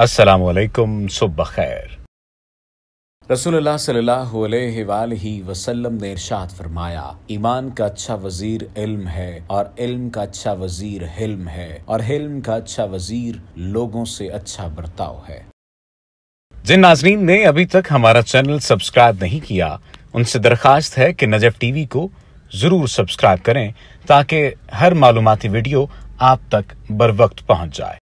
असलकम वसल्लम ने इरशाद फरमाया ईमान का अच्छा वजीर इल्म है और इल्म का अच्छा वजीर हिल्म है और हिल्म का अच्छा वजीर लोगों से अच्छा बर्ताव है जिन नाजरीन ने अभी तक हमारा चैनल सब्सक्राइब नहीं किया उनसे दरखास्त है कि नजफ टीवी को जरूर सब्सक्राइब करें ताकि हर मालूमती वीडियो आप तक बर वक्त पहुंच जाए